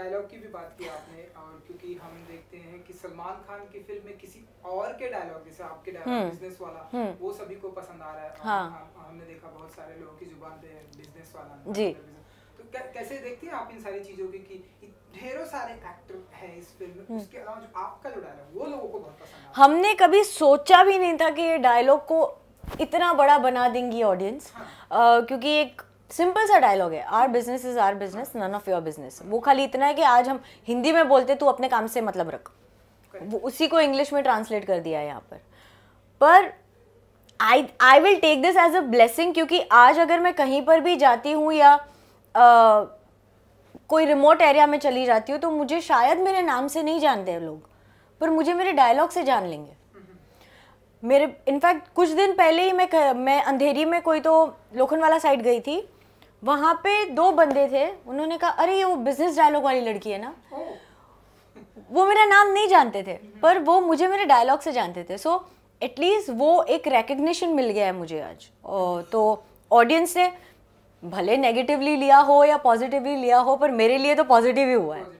Dialogue की भी बात की आपने और क्योंकि हम देखते हैं कि सलमान खान की फिल्म में किसी और के डायलॉग जैसे आपके डायलॉग बिजनेस हम्म, वाला हम्म। वो सभी को पसंद आ रहा है हाँ। हमने देखा बहुत सारे लोगों की जुबान पे बिजनेस वाला जी तो कैसे देखते हैं आप इन सारी चीजों की कि ढेरों सारे एक्टर हैं इस फिल्म में हम्म। उसके अलावा जो आपका जो डायलॉग वो लोगों को बहुत पसंद हमने कभी सोचा भी नहीं था कि ये डायलॉग को इतना बड़ा बना देंगी ऑडियंस हाँ। क्योंकि एक सिंपल सा डायलॉग है our business is our business none of your business वो खाली इतना है कि आज हम हिंदी में बोलते तू अपने काम से मतलब रख वो उसी को इंग्लिश में ट्रांसलेट कर दिया है यहाँ पर पर I I will take this as a blessing क्योंकि आज अगर मैं कहीं पर भी जाती हूँ या आ, कोई रिमोट एरिया में चली जाती हूँ तो मुझे शायद मेरे नाम से नहीं जानते लोग पर मुझे मेरे डायलॉग से जान लेंगे मेरे इनफैक्ट कुछ दिन पहले ही मैं मैं अंधेरी में कोई तो वाला साइड गई थी वहाँ पे दो बंदे थे उन्होंने कहा अरे ये वो बिजनेस डायलॉग वाली लड़की है ना oh. वो मेरा नाम नहीं जानते थे पर वो मुझे मेरे डायलॉग से जानते थे सो एटलीस्ट वो एक रिकग्निशन मिल गया है मुझे आज तो ऑडियंस ने भले नेगेटिवली लिया हो या पॉजिटिवली लिया हो पर मेरे लिए तो पॉजिटिव ही हुआ है